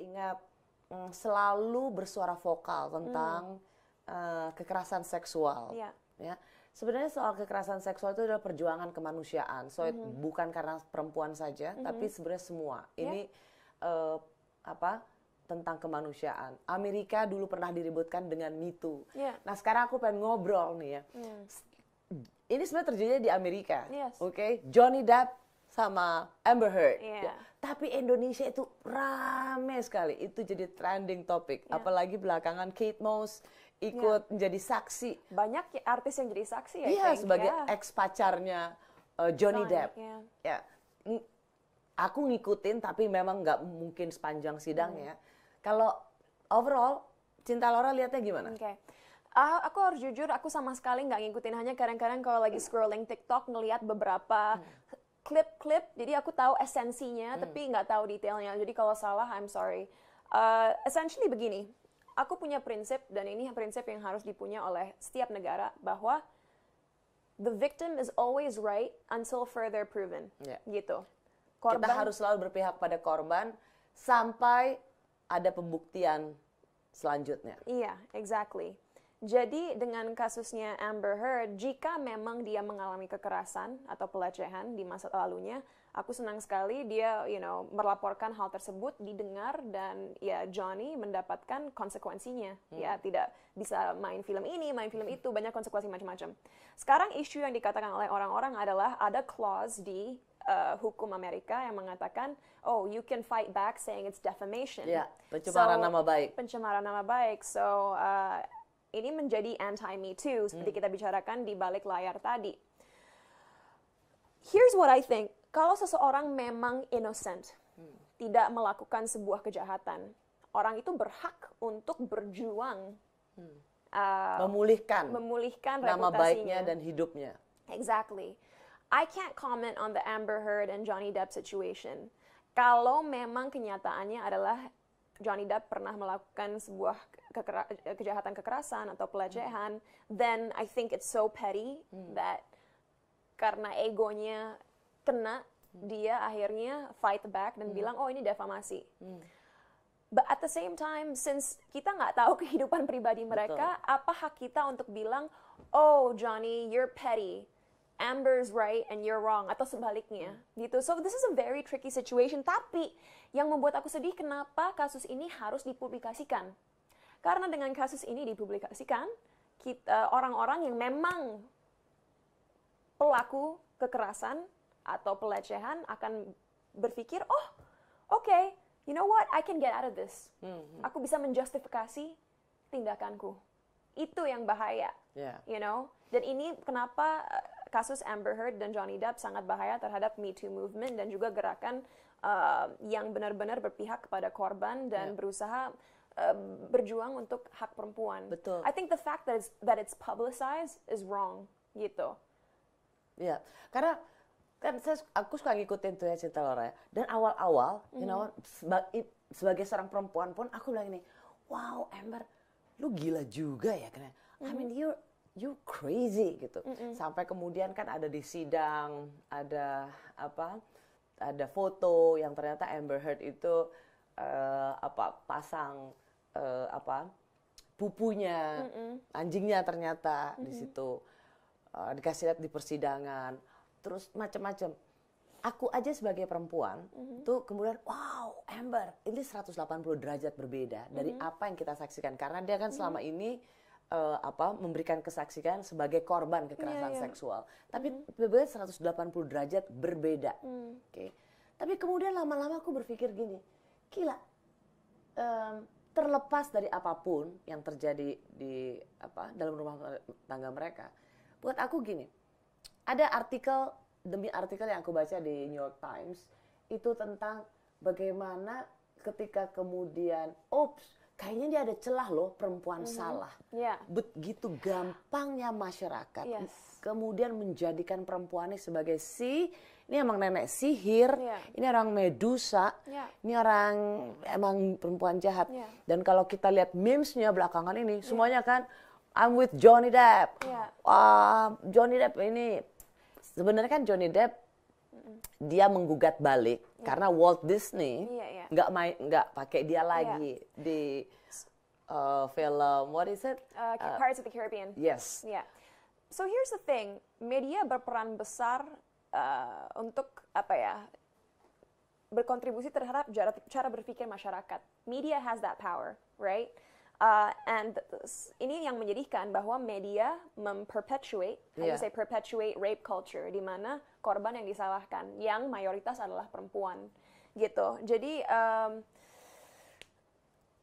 ingat mm, selalu bersuara vokal tentang hmm. uh, kekerasan seksual. Ya. Ya. Sebenarnya soal kekerasan seksual itu adalah perjuangan kemanusiaan. So mm -hmm. bukan karena perempuan saja, mm -hmm. tapi sebenarnya semua. Yeah. Ini uh, apa? tentang kemanusiaan. Amerika dulu pernah diributkan dengan Me Yeah. Nah, sekarang aku pengen ngobrol nih ya. Mm. Ini sebenarnya terjadi di Amerika. Yes. Oke, okay? Johnny Depp sama Amber Heard. Yeah. Ya. Tapi Indonesia itu rame sekali. Itu jadi trending topic. Yeah. Apalagi belakangan Kate Moss ikut yeah. menjadi saksi. Banyak ya artis yang jadi saksi ya. Iya, sebagai yeah. ex pacarnya uh, eh, Johnny Sonic, Depp. Ya. Yeah. Aku ngikutin tapi memang nggak mungkin sepanjang sidangnya. Hmm. Ya. Kalau overall Cinta Laura lihatnya gimana? Okay. Uh, aku harus jujur, aku sama sekali nggak ngikutin. Hanya kadang-kadang kalau lagi scrolling TikTok ngelihat beberapa hmm. Clip-clip, jadi aku tahu esensinya hmm. tapi nggak tahu detailnya jadi kalau salah I'm sorry uh, essentially begini aku punya prinsip dan ini prinsip yang harus dipunya oleh setiap negara bahwa the victim is always right until further proven yeah. gitu korban, kita harus selalu berpihak pada korban sampai ada pembuktian selanjutnya iya yeah, exactly jadi dengan kasusnya Amber Heard, jika memang dia mengalami kekerasan atau pelecehan di masa lalunya, aku senang sekali dia, you know, melaporkan hal tersebut didengar dan ya Johnny mendapatkan konsekuensinya. Hmm. Ya tidak bisa main film ini, main film itu, banyak konsekuensi macam-macam. Sekarang isu yang dikatakan oleh orang-orang adalah ada clause di uh, hukum Amerika yang mengatakan, oh, you can fight back saying it's defamation. yeah, pencemaran so, nama baik. Pencemaran nama baik. So, uh, ini menjadi anti me too seperti hmm. kita bicarakan di balik layar tadi. Here's what I think. Kalau seseorang memang innocent, hmm. tidak melakukan sebuah kejahatan, orang itu berhak untuk berjuang. Hmm. Uh, memulihkan memulihkan nama baiknya dan hidupnya. Exactly. I can't comment on the Amber Heard and Johnny Depp situation. Kalau memang kenyataannya adalah Johnny Depp pernah melakukan sebuah kekera kejahatan kekerasan atau pelecehan, hmm. then I think it's so petty hmm. that karena egonya kena, hmm. dia akhirnya fight back dan hmm. bilang oh ini defamasi. Hmm. But at the same time, since kita nggak tahu kehidupan pribadi mereka, Betul. apa hak kita untuk bilang, oh Johnny, you're petty, Amber's right and you're wrong, atau sebaliknya, hmm. gitu. So this is a very tricky situation. Tapi yang membuat aku sedih, kenapa kasus ini harus dipublikasikan? Karena dengan kasus ini dipublikasikan, orang-orang yang memang pelaku kekerasan atau pelecehan akan berpikir, oh, oke, okay, you know what, I can get out of this. Mm-hmm. Aku bisa menjustifikasi tindakanku. Itu yang bahaya, yeah. you know. Dan ini kenapa eh, kasus Amber Heard dan Johnny Depp sangat bahaya terhadap Me Too movement dan juga gerakan uh, yang benar-benar berpihak kepada korban dan yeah. berusaha Um, berjuang untuk hak perempuan. Betul. I think the fact that it's that it's publicized is wrong gitu. Ya, karena kan saya aku suka ngikutin tuh ya cerita Laura ya. Dan awal-awal, mm you know, mm-hmm. seba sebagai seorang perempuan pun aku bilang ini, wow Amber, lu gila juga ya karena mm I mean you mm-hmm. you crazy gitu. Mm-hmm. Sampai kemudian kan ada di sidang, ada apa? Ada foto yang ternyata Amber Heard itu uh, apa pasang uh, apa pupunya mm -mm. anjingnya ternyata mm -hmm. di situ uh, dikasih lihat di persidangan terus macam-macam aku aja sebagai perempuan mm -hmm. tuh kemudian wow Amber ini 180 derajat berbeda mm -hmm. dari apa yang kita saksikan karena dia kan selama mm -hmm. ini uh, apa memberikan kesaksian sebagai korban iya, kekerasan yeah, yeah. seksual tapi mm -hmm. berbeda 180 derajat berbeda mm. oke okay. tapi kemudian lama-lama aku berpikir gini gila um, terlepas dari apapun yang terjadi di apa dalam rumah tangga mereka buat aku gini ada artikel demi artikel yang aku baca di New York Times itu tentang bagaimana ketika kemudian ops kayaknya dia ada celah loh perempuan mm -hmm. salah yeah. begitu gampangnya masyarakat yes. kemudian menjadikan perempuannya sebagai si ini emang nenek sihir, yeah. ini orang Medusa, yeah. ini orang emang perempuan jahat. Yeah. Dan kalau kita lihat memesnya belakangan ini, yeah. semuanya kan I'm with Johnny Depp. Yeah. Iya. Uh, Johnny Depp ini sebenarnya kan Johnny Depp mm -hmm. dia menggugat balik yeah. karena Walt Disney iya, iya. nggak yeah, yeah. main nggak pakai dia lagi yeah. di uh, film what is it? Uh, uh Pirates uh, of the Caribbean. Yes. Yeah. So here's the thing, media berperan besar uh, untuk apa ya berkontribusi terhadap cara, cara berpikir masyarakat. Media has that power, right? Uh, and ini yang menyedihkan bahwa media memperpetuate, yeah. I say perpetuate rape culture, di mana korban yang disalahkan, yang mayoritas adalah perempuan, gitu. Jadi um,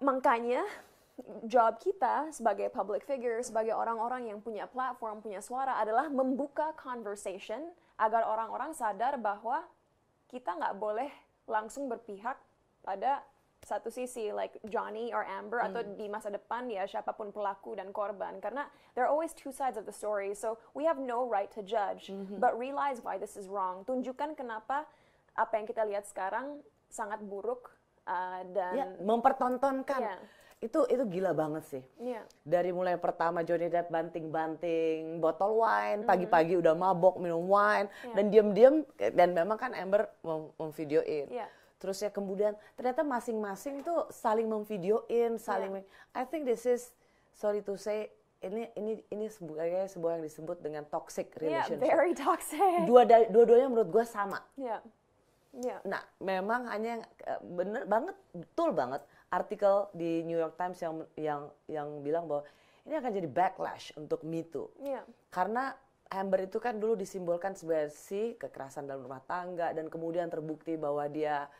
makanya job kita sebagai public figure, sebagai orang-orang yang punya platform, punya suara adalah membuka conversation agar orang-orang sadar bahwa kita nggak boleh langsung berpihak pada satu sisi like Johnny or Amber mm. atau hmm. di masa depan ya siapapun pelaku dan korban karena there are always two sides of the story so we have no right to judge mm -hmm. but realize why this is wrong tunjukkan kenapa apa yang kita lihat sekarang sangat buruk uh, dan yeah, mempertontonkan yeah itu itu gila banget sih. Yeah. Dari mulai pertama Johnny Depp banting-banting botol wine, mm-hmm. pagi-pagi mm -hmm. udah mabok minum wine yeah. dan diam-diam dan memang kan Amber mem memvideoin. Yeah. Terus ya kemudian ternyata masing-masing tuh saling memvideoin, saling yeah. Iya. I think this is sorry to say ini ini ini sebagai sebuah yang disebut dengan toxic iya, relationship. Yeah, very toxic. Dua dua-duanya menurut gue sama. Yeah. Yeah. Nah, memang hanya yang eh, bener banget, betul banget artikel di New York Times yang yang yang bilang bahwa ini akan jadi backlash untuk Me Too. Yeah. Karena Amber itu kan dulu disimbolkan sebagai si kekerasan dalam rumah tangga dan kemudian terbukti bahwa dia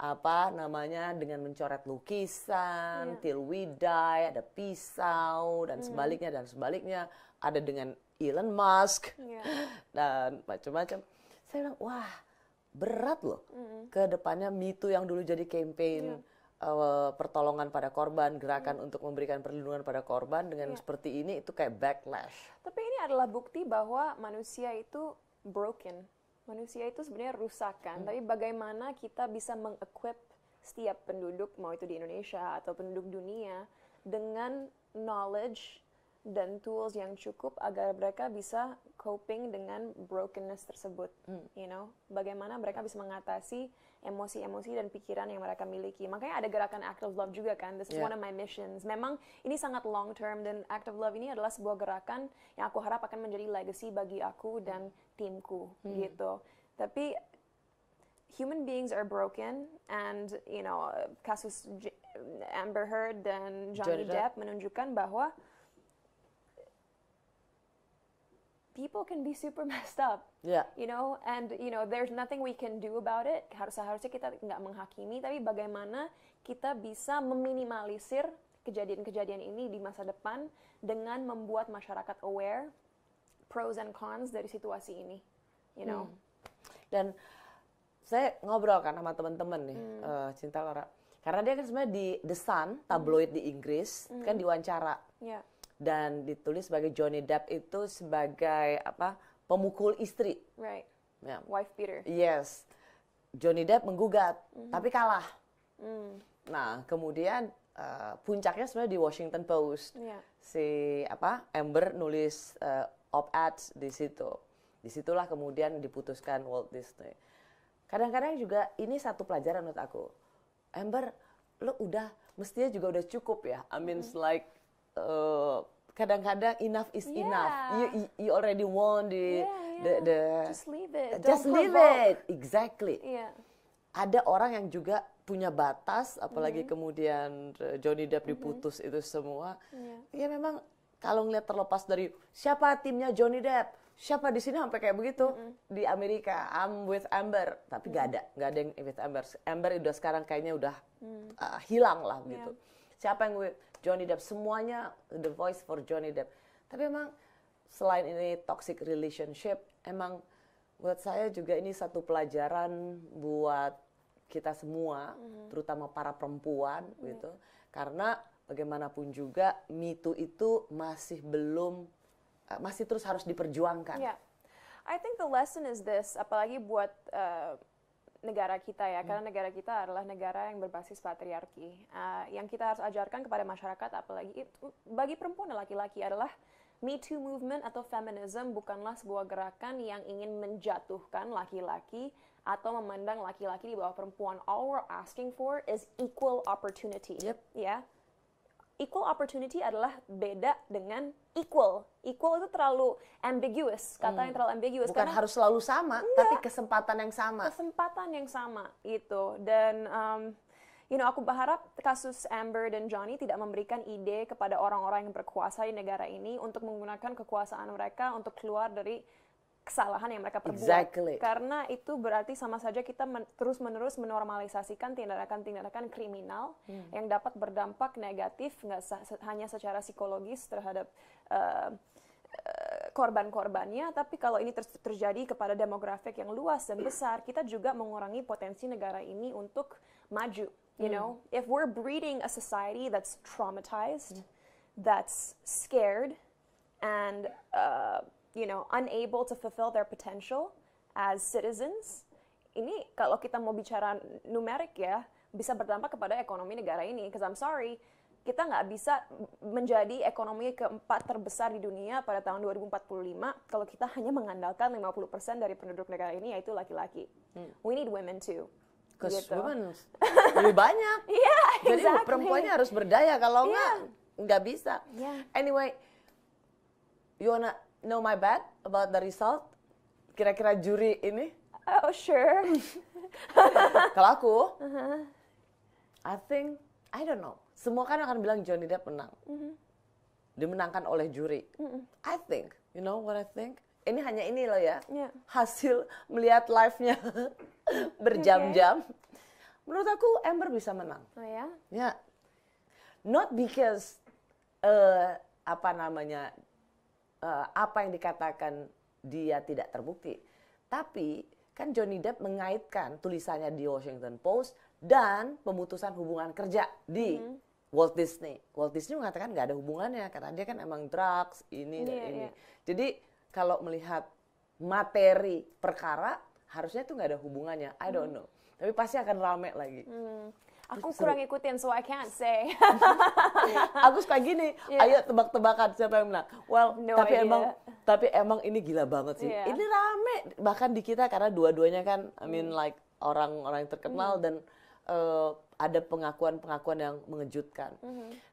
apa namanya dengan mencoret lukisan, yeah. till we die, ada pisau dan sebaliknya dan sebaliknya, ada dengan Elon Musk yeah. dan macam-macam. Saya bilang wah berat loh mm. ke depannya Me Too yang dulu jadi campaign yeah uh, pertolongan pada korban, gerakan hmm. untuk memberikan perlindungan pada korban dengan ya. seperti ini itu kayak backlash. Tapi ini adalah bukti bahwa manusia itu broken. Manusia itu sebenarnya rusakan, hmm. tapi bagaimana kita bisa mengequip setiap penduduk mau itu di Indonesia atau penduduk dunia dengan knowledge dan tools yang cukup agar mereka bisa coping dengan brokenness tersebut. Hmm. You know, bagaimana mereka bisa mengatasi emosi-emosi dan pikiran yang mereka miliki. Makanya ada gerakan Act of love juga kan. This is yeah. one of my missions. Memang ini sangat long term dan Act of love ini adalah sebuah gerakan yang aku harap akan menjadi legacy bagi aku dan timku hmm. gitu. Tapi human beings are broken and you know kasus Amber Heard dan Johnny Depp menunjukkan bahwa people can be super messed up. Yeah. You know, and you know, there's nothing we can do about it. Harus harusnya kita nggak menghakimi, tapi bagaimana kita bisa meminimalisir kejadian-kejadian ini di masa depan dengan membuat masyarakat aware pros and cons dari situasi ini, you know. Hmm. Dan saya ngobrol kan sama teman-teman nih, hmm. uh, Cinta Laura. Karena dia kan sebenarnya di The Sun, tabloid hmm. di Inggris, hmm. kan diwawancara. Yeah dan ditulis sebagai Johnny Depp itu sebagai apa pemukul istri. Right. Yeah. Wife beater. Yes. Johnny Depp menggugat, mm -hmm. tapi kalah. Mm. Nah, kemudian uh, puncaknya sebenarnya di Washington Post. Yeah. Si apa Amber nulis uh, op-ed di situ. Disitulah kemudian diputuskan Walt Disney. Kadang-kadang juga ini satu pelajaran menurut aku. Amber, lo udah mestinya juga udah cukup ya. I mean, mm. like uh, kadang-kadang enough is yeah. enough. You, you already want the yeah, yeah. the the just leave it. Don't just leave it. it. Exactly. Yeah. Ada orang yang juga punya batas apalagi mm -hmm. kemudian eh, Johnny Depp mm-hmm. diputus mm -hmm. itu semua. Yeah. Ya memang kalau ngeliat terlepas dari siapa timnya Johnny Depp, siapa di sini sampai kayak begitu mm -hmm. di Amerika, I'm with Amber, tapi mm -hmm. gak ada, gak ada yang with Amber. Amber udah sekarang kayaknya udah mm. uh, hilang lah gitu. Yeah siapa yang gue Johnny Depp semuanya the voice for Johnny Depp tapi emang selain ini toxic relationship emang buat saya juga ini satu pelajaran buat kita semua mm-hmm. terutama para perempuan mm-hmm. gitu karena bagaimanapun juga mitu itu masih belum eh, masih terus harus diperjuangkan. Yeah. I think the lesson is this, apalagi buat uh, negara kita ya, hmm. karena negara kita adalah negara yang berbasis patriarki. Uh, yang kita harus ajarkan kepada masyarakat, apalagi itu, bagi perempuan dan laki-laki adalah Me Too Movement atau feminism bukanlah sebuah gerakan yang ingin menjatuhkan laki-laki atau memandang laki-laki di bawah perempuan. All we're asking for is equal opportunity. Yep. Ya. Yeah? equal opportunity adalah beda dengan equal. Equal itu terlalu ambiguous, kata hmm. yang terlalu ambiguous. Bukan karena harus selalu sama, enggak, iya. tapi kesempatan yang sama. Kesempatan yang sama itu. Dan um, you know, aku berharap kasus Amber dan Johnny tidak memberikan ide kepada orang-orang yang berkuasa di negara ini untuk menggunakan kekuasaan mereka untuk keluar dari kesalahan yang mereka perbuat. Exactly. Karena itu berarti sama saja kita men terus-menerus menormalisasikan tindakan-tindakan kriminal hmm. yang dapat berdampak negatif nggak hanya secara psikologis terhadap uh, korban-korbannya, tapi kalau ini ter terjadi kepada demografik yang luas dan besar, kita juga mengurangi potensi negara ini untuk maju. You know, hmm. know, if we're breeding a society that's traumatized, mm. that's scared, and eh, you know, unable to fulfill their potential as citizens, ini kalau kita mau bicara numerik ya, bisa berdampak kepada ekonomi negara ini. Because I'm sorry, kita nggak bisa menjadi ekonomi keempat terbesar di dunia pada tahun 2045 kalau kita hanya mengandalkan 50% dari penduduk negara ini yaitu laki-laki. Hmm. We need women too. Because gitu. women lebih banyak. yeah, Jadi perempuannya harus berdaya kalau yeah. nggak bisa. Yeah. Anyway, Yona know my bad about the result? Kira-kira juri ini? Oh sure. Kalau aku, uh -huh. I think I don't know. Semua kan akan bilang Johnny Depp menang. Mm -hmm. Dimenangkan oleh juri. Mm -hmm. I think, you know what I think? Ini hanya ini loh ya. Yeah. Hasil melihat live-nya berjam-jam. Okay. Menurut aku Amber bisa menang. Oh ya? Yeah? Ya. Yeah. Not because uh, apa namanya uh, apa yang dikatakan dia tidak terbukti. Tapi kan Johnny Depp mengaitkan tulisannya di Washington Post dan pemutusan hubungan kerja di mm -hmm. Walt Disney. Walt Disney mengatakan nggak ada hubungannya karena dia kan emang drugs ini yeah, dan ini. Yeah. Jadi kalau melihat materi perkara harusnya itu nggak ada hubungannya. I don't mm. know. Tapi pasti akan rame lagi. Mm aku kurang ikutin so I can't say aku suka gini yeah. ayo tebak-tebakan siapa yang menang well no tapi idea. emang tapi emang ini gila banget sih yeah. ini rame bahkan di kita karena dua-duanya kan I mean mm. like orang-orang yang terkenal mm. dan uh, ada pengakuan-pengakuan yang mengejutkan mm -hmm.